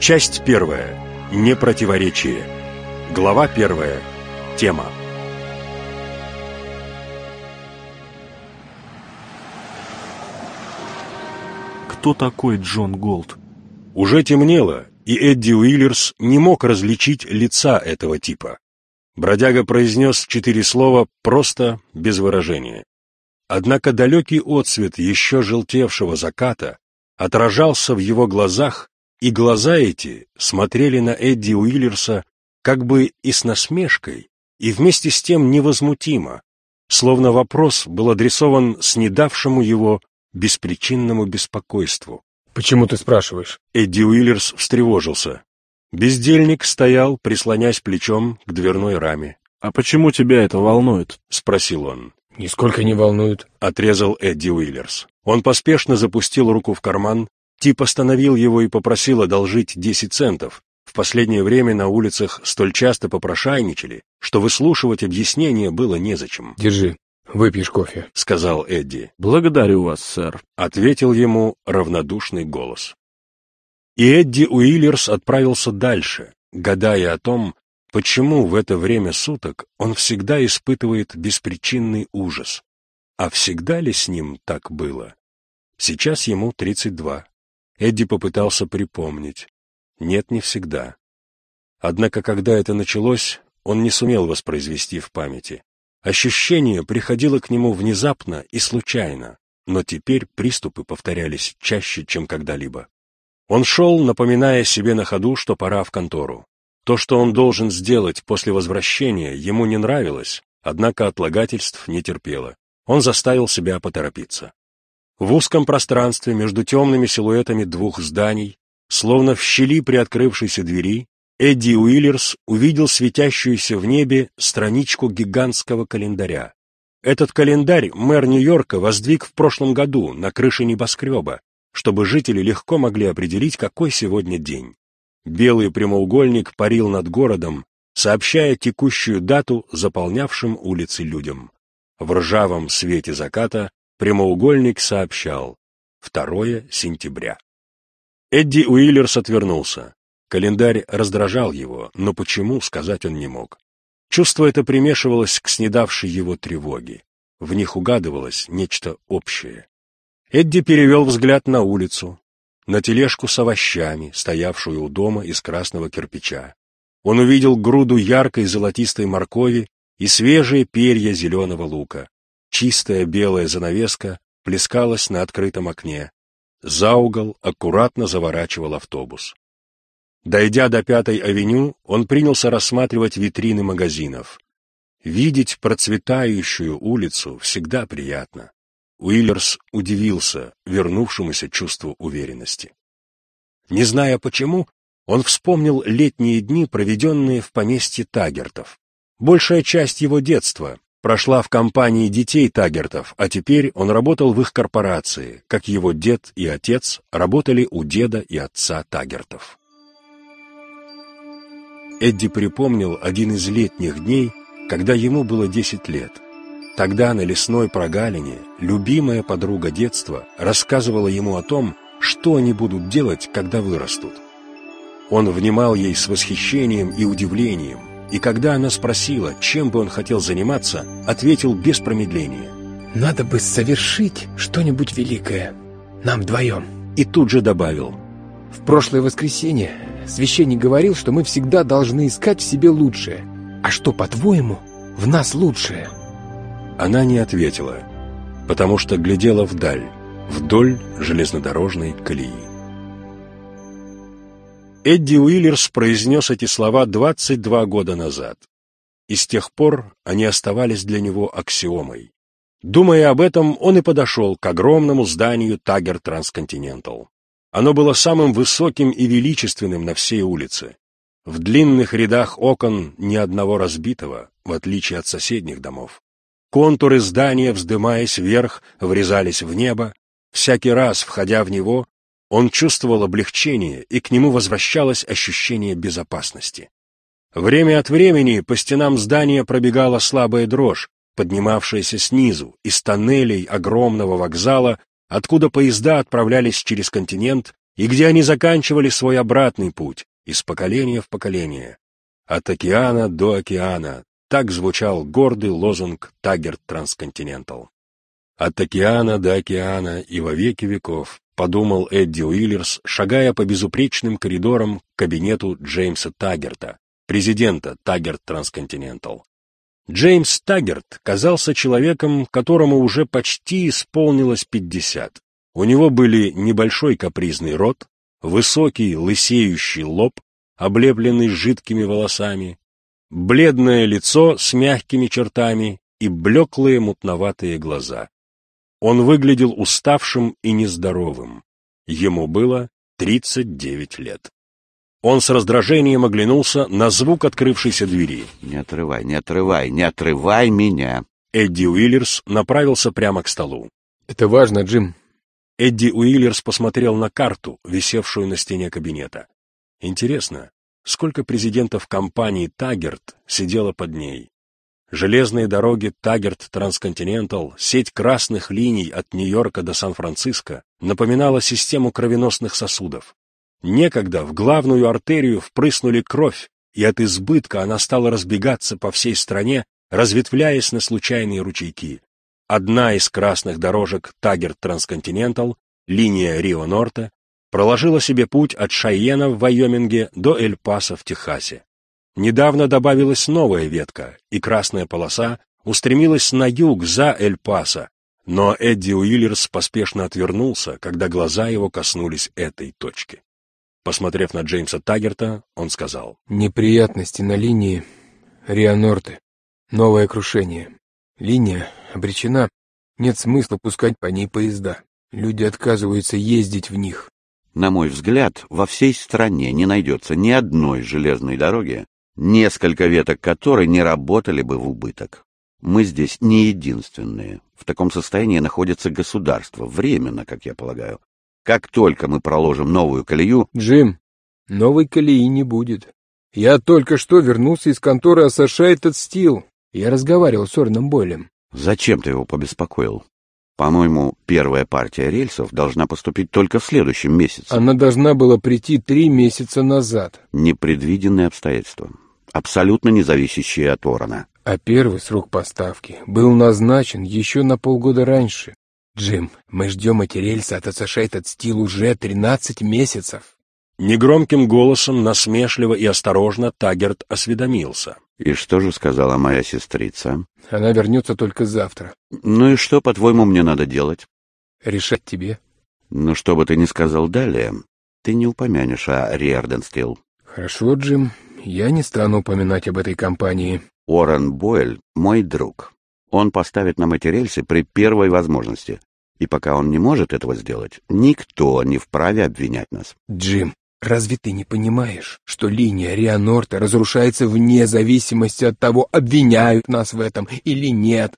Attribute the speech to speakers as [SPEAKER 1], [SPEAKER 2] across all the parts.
[SPEAKER 1] Часть первая. Непротиворечие. Глава первая. Тема. Кто такой Джон Голд? Уже темнело, и Эдди Уиллерс не мог различить лица этого типа. Бродяга произнес четыре слова просто, без выражения. Однако далекий отсвет еще желтевшего заката отражался в его глазах, и глаза эти смотрели на Эдди Уиллерса как бы и с насмешкой, и вместе с тем невозмутимо, словно вопрос был адресован снедавшему его беспричинному беспокойству. «Почему ты спрашиваешь?» Эдди Уиллерс встревожился. Бездельник стоял, прислонясь плечом к дверной раме. «А почему тебя это волнует?» — спросил он. «Нисколько не волнует», — отрезал Эдди Уиллерс. Он поспешно запустил руку в карман, Тип остановил его и попросил одолжить 10 центов. В последнее время на улицах столь часто попрошайничали, что выслушивать объяснения было незачем. «Держи, выпьешь кофе», — сказал Эдди. «Благодарю вас, сэр», — ответил ему равнодушный голос. И Эдди Уиллерс отправился дальше, гадая о том, почему в это время суток он всегда испытывает беспричинный ужас, а всегда ли с ним так было? Сейчас ему 32. Эдди попытался припомнить. Нет, не всегда. Однако, когда это началось, он не сумел воспроизвести в памяти. Ощущение приходило к нему внезапно и случайно, но теперь приступы повторялись чаще, чем когда-либо. Он шел, напоминая себе на ходу, что пора в контору. То, что он должен сделать после возвращения, ему не нравилось, однако отлагательств не терпело. Он заставил себя поторопиться. В узком пространстве между темными силуэтами двух зданий, словно в щели приоткрывшейся двери, Эдди Уиллерс увидел светящуюся в небе страничку гигантского календаря. Этот календарь мэр Нью-Йорка воздвиг в прошлом году на крыше небоскреба, чтобы жители легко могли определить, какой сегодня день. Белый прямоугольник парил над городом, сообщая текущую дату заполнявшим улицы людям. В ржавом свете заката прямоугольник сообщал 2 сентября. Эдди Уиллерс отвернулся. Календарь раздражал его, но почему, сказать он не мог. Чувство это примешивалось к снедавшей его тревоге. В них угадывалось нечто общее. Эдди перевел взгляд на улицу, на тележку с овощами, стоявшую у дома из красного кирпича. Он увидел груду яркой золотистой моркови и свежие перья зеленого лука. Чистая белая занавеска плескалась на открытом окне. За угол аккуратно заворачивал автобус. Дойдя до Пятой авеню, он принялся рассматривать витрины магазинов. Видеть процветающую улицу всегда приятно. Уиллерс удивился вернувшемуся чувству уверенности. Не зная почему, он вспомнил летние дни, проведенные в поместье Тагертов. Большая часть его детства прошла в компании детей Тагертов, а теперь он работал в их корпорации, как его дед и отец работали у деда и отца Тагертов. Эдди припомнил один из летних дней, когда ему было 10 лет. Тогда на лесной прогалине любимая подруга детства рассказывала ему о том, что они будут делать, когда вырастут. Он внимал ей с восхищением и удивлением, и когда она спросила, чем бы он хотел заниматься, ответил без промедления. «Надо бы
[SPEAKER 2] совершить что-нибудь великое. Нам вдвоем». И тут же добавил. «В прошлое воскресенье священник говорил, что мы всегда должны искать в себе лучшее. А что, по-твоему, в нас лучшее?» Она не ответила, потому
[SPEAKER 1] что глядела вдаль, вдоль железнодорожной колеи. Эдди Уиллерс произнес эти слова 22 года назад, и с тех пор они оставались для него аксиомой. Думая об этом, он и подошел к огромному зданию Тагер Трансконтинентал. Оно было самым высоким и величественным на всей улице. В длинных рядах окон ни одного разбитого, в отличие от соседних домов. Контуры здания, вздымаясь вверх, врезались в небо. Всякий раз, входя в него, он чувствовал облегчение, и к нему возвращалось ощущение безопасности. Время от времени по стенам здания пробегала слабая дрожь, поднимавшаяся снизу, из тоннелей огромного вокзала, откуда поезда отправлялись через континент и где они заканчивали свой обратный путь, из поколения в поколение. От океана до океана, так звучал гордый лозунг Тагерт Трансконтинентал. От океана до океана и во веки веков подумал Эдди Уиллерс, шагая по безупречным коридорам к кабинету Джеймса Таггерта, президента Таггерт Трансконтинентал. Джеймс Таггерт казался человеком, которому уже почти исполнилось пятьдесят. У него были небольшой капризный рот, высокий лысеющий лоб, облепленный жидкими волосами, бледное лицо с мягкими чертами и блеклые мутноватые глаза. Он выглядел уставшим и нездоровым. Ему было 39 лет. Он с раздражением оглянулся на звук открывшейся двери. «Не отрывай, не отрывай, не отрывай меня!» Эдди Уиллерс направился прямо к столу. «Это важно, Джим». Эдди Уиллерс посмотрел на карту, висевшую на стене кабинета. «Интересно, сколько президентов компании «Таггерт» сидело под ней?» Железные дороги Тагерт Трансконтинентал, сеть красных линий от Нью-Йорка до Сан-Франциско напоминала систему кровеносных сосудов. Некогда в главную артерию впрыснули кровь, и от избытка она стала разбегаться по всей стране, разветвляясь на случайные ручейки. Одна из красных дорожек Тагерт Трансконтинентал, линия Рио-Норте, проложила себе путь от Шайена в Вайоминге до Эль-Паса в Техасе. Недавно добавилась новая ветка, и красная полоса устремилась на юг за Эль-Пасо, но Эдди Уиллерс поспешно отвернулся, когда глаза его коснулись этой точки.
[SPEAKER 2] Посмотрев на Джеймса Таггерта, он сказал. «Неприятности на линии Рианорте. Новое крушение. Линия обречена. Нет смысла пускать по ней поезда. Люди отказываются ездить в них. На мой взгляд, во
[SPEAKER 3] всей стране не найдется ни одной железной дороги, несколько веток которой не работали бы в убыток. Мы здесь не единственные. В таком состоянии находится государство, временно, как я полагаю. Как только мы проложим новую колею...
[SPEAKER 2] Джим, новой колеи не будет. Я только что вернулся из конторы этот стил. Я разговаривал с Орном Бойлем.
[SPEAKER 3] Зачем ты его побеспокоил? По-моему, первая партия рельсов должна поступить только в следующем месяце.
[SPEAKER 2] Она должна была прийти три месяца назад.
[SPEAKER 3] Непредвиденные обстоятельства абсолютно не зависящие
[SPEAKER 2] от ворона. А первый срок поставки был назначен еще на полгода раньше. Джим, мы ждем эти рельсы от Ассошейтед Стил уже 13 месяцев.
[SPEAKER 1] Негромким голосом, насмешливо и осторожно, Тагерт осведомился.
[SPEAKER 3] «И что же сказала моя сестрица?»
[SPEAKER 2] «Она вернется только завтра».
[SPEAKER 3] «Ну и что, по-твоему, мне надо делать?» «Решать тебе». «Ну, что бы ты ни сказал далее, ты не упомянешь о Риарденстил.
[SPEAKER 2] «Хорошо, Джим, я не стану упоминать об этой компании.
[SPEAKER 3] Уоррен Бойль — мой друг. Он поставит нам эти рельсы при первой возможности. И пока он не может этого сделать, никто не вправе обвинять нас. Джим,
[SPEAKER 2] разве ты не понимаешь, что линия Рианорта разрушается вне зависимости от того, обвиняют нас в этом или нет?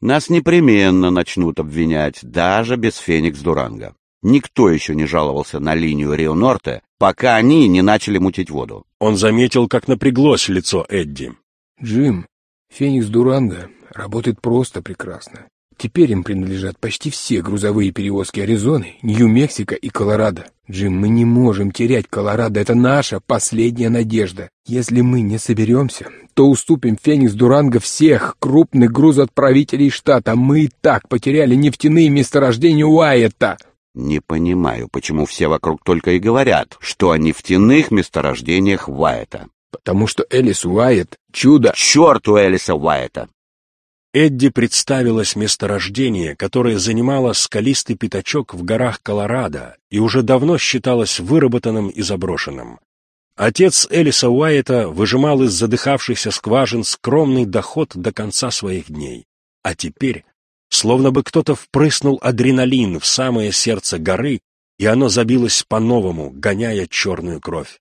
[SPEAKER 3] Нас непременно начнут обвинять, даже без Феникс Дуранга. Никто еще не жаловался на линию Рио-Норте, пока они не начали мутить воду. Он заметил, как напряглось лицо Эдди.
[SPEAKER 2] «Джим, Феникс Дуранда работает просто прекрасно. Теперь им принадлежат почти все грузовые перевозки Аризоны, Нью-Мексико и Колорадо. Джим, мы не можем терять Колорадо, это наша последняя надежда. Если мы не соберемся, то уступим Феникс Дуранга всех крупных грузоотправителей штата. Мы и так потеряли нефтяные месторождения Уайетта.
[SPEAKER 3] Не понимаю, почему все вокруг только и говорят, что о нефтяных месторождениях Уайта. Потому что Элис Уайт — чудо. Черт у Элиса Уайта! Эдди представилось месторождение, которое
[SPEAKER 1] занимало скалистый пятачок в горах Колорадо и уже давно считалось выработанным и заброшенным. Отец Элиса Уайта выжимал из задыхавшихся скважин скромный доход до конца своих дней. А теперь Словно бы кто-то впрыснул адреналин в самое сердце горы, и оно забилось по-новому, гоняя черную кровь.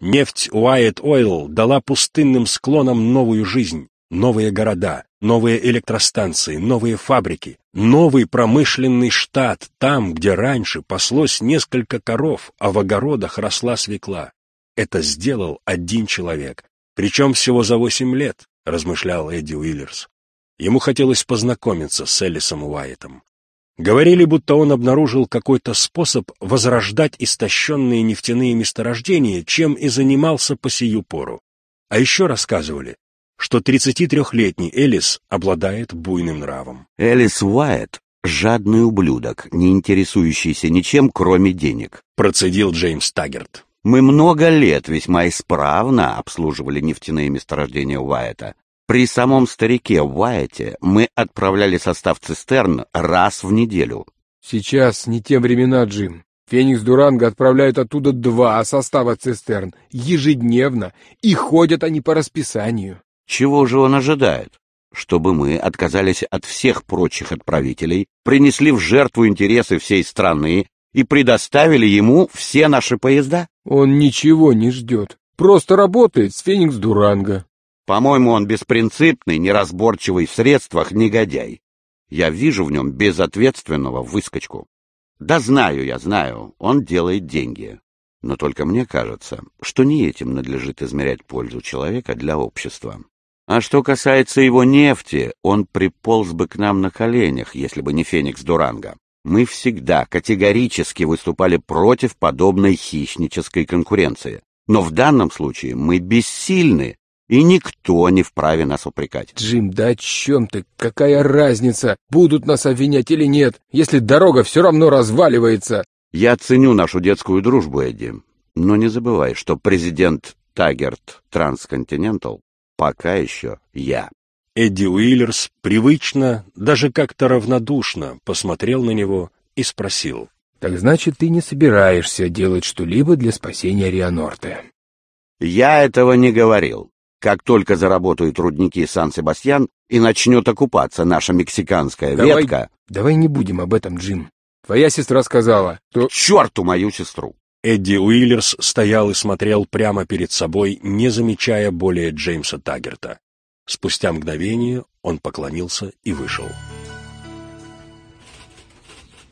[SPEAKER 1] Нефть Уайт Ойл дала пустынным склонам новую жизнь, новые города, новые электростанции, новые фабрики, новый промышленный штат, там, где раньше паслось несколько коров, а в огородах росла свекла. Это сделал один человек, причем всего за восемь лет, размышлял Эдди Уиллерс. Ему хотелось познакомиться с Элисом Уайтом. Говорили, будто он обнаружил какой-то способ возрождать истощенные нефтяные месторождения, чем и занимался по сию пору. А еще рассказывали, что
[SPEAKER 3] 33-летний Элис обладает буйным нравом. Элис Уайт — жадный ублюдок, не интересующийся ничем, кроме денег. Процедил Джеймс Таггерт. Мы много лет весьма исправно обслуживали нефтяные месторождения Уайта. При самом старике Уайете мы отправляли состав цистерн раз в
[SPEAKER 2] неделю. Сейчас не те времена, Джим. Феникс Дуранга отправляют оттуда два состава цистерн ежедневно, и ходят они по расписанию. Чего
[SPEAKER 3] же он ожидает? Чтобы мы отказались от всех прочих отправителей, принесли в жертву интересы всей страны и предоставили ему все наши поезда?
[SPEAKER 2] Он ничего не ждет. Просто работает с Феникс Дуранга. По-моему, он
[SPEAKER 3] беспринципный, неразборчивый в средствах негодяй. Я вижу в нем безответственного выскочку. Да знаю я, знаю, он делает деньги. Но только мне кажется, что не этим надлежит измерять пользу человека для общества. А что касается его нефти, он приполз бы к нам на коленях, если бы не Феникс Дуранга. Мы всегда категорически выступали против подобной хищнической конкуренции. Но в данном случае мы бессильны, и никто не вправе нас упрекать.
[SPEAKER 2] Джим, да о чем ты? Какая разница, будут нас обвинять или нет, если дорога все равно разваливается?
[SPEAKER 3] Я ценю нашу детскую дружбу, Эдди. Но не забывай, что президент Тагерт Трансконтинентал пока еще
[SPEAKER 1] я. Эдди Уиллерс привычно, даже как-то равнодушно посмотрел
[SPEAKER 2] на него и спросил. «Так значит, ты не собираешься делать что-либо для спасения Рианорте?»
[SPEAKER 3] «Я этого не говорил. Как только заработают рудники Сан-Себастьян и начнет окупаться наша мексиканская давай, ветка...
[SPEAKER 2] Давай не будем об этом, Джим. Твоя сестра сказала, что... К черту мою сестру! Эдди Уиллерс
[SPEAKER 1] стоял и смотрел прямо перед собой, не замечая более Джеймса Таггерта. Спустя мгновение он поклонился и вышел.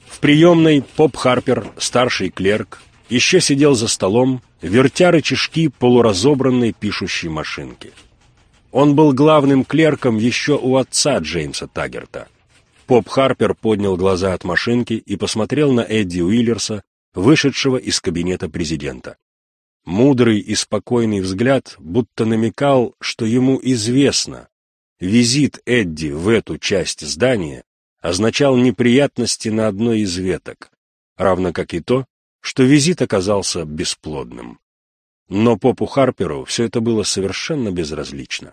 [SPEAKER 1] В приемной Поп Харпер, старший клерк, еще сидел за столом, вертя рычажки полуразобранной пишущей машинки. Он был главным клерком еще у отца Джеймса Таггерта. Поп Харпер поднял глаза от машинки и посмотрел на Эдди Уиллерса, вышедшего из кабинета президента. Мудрый и спокойный взгляд будто намекал, что ему известно. Визит Эдди в эту часть здания означал неприятности на одной из веток, равно как и то, что визит оказался бесплодным. Но Попу Харперу все это было совершенно безразлично.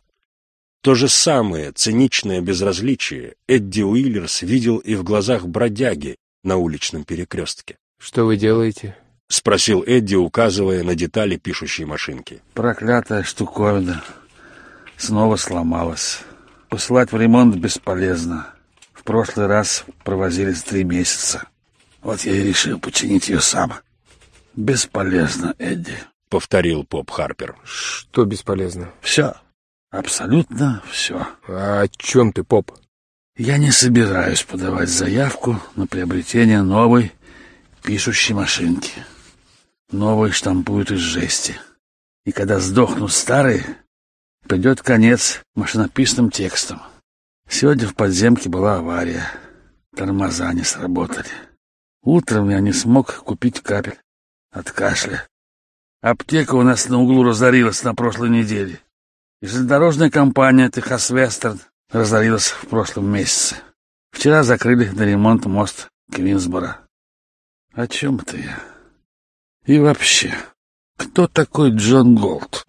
[SPEAKER 1] То же самое циничное безразличие Эдди Уиллерс видел и в глазах бродяги на уличном перекрестке.
[SPEAKER 2] «Что вы делаете?»
[SPEAKER 1] — спросил Эдди, указывая
[SPEAKER 4] на детали пишущей машинки. «Проклятая штуковина. Снова сломалась. Послать в ремонт бесполезно. В прошлый раз провозились три месяца». Вот я и решил починить ее сам. Бесполезно, Эдди. — повторил Поп Харпер. — Что бесполезно? — Все. Абсолютно все. — А о чем ты, Поп? — Я не собираюсь подавать заявку на приобретение новой пишущей машинки. Новые штампуют из жести. И когда сдохнут старые, придет конец машинописным текстам. Сегодня в подземке была авария. Тормоза не сработали. — Утром я не смог купить капель от кашля. Аптека у нас на углу разорилась на прошлой неделе. И железнодорожная компания Техас-Вестерн разорилась в прошлом месяце. Вчера закрыли на ремонт мост Квинсбора. О чем это я? И вообще, кто такой Джон Голд?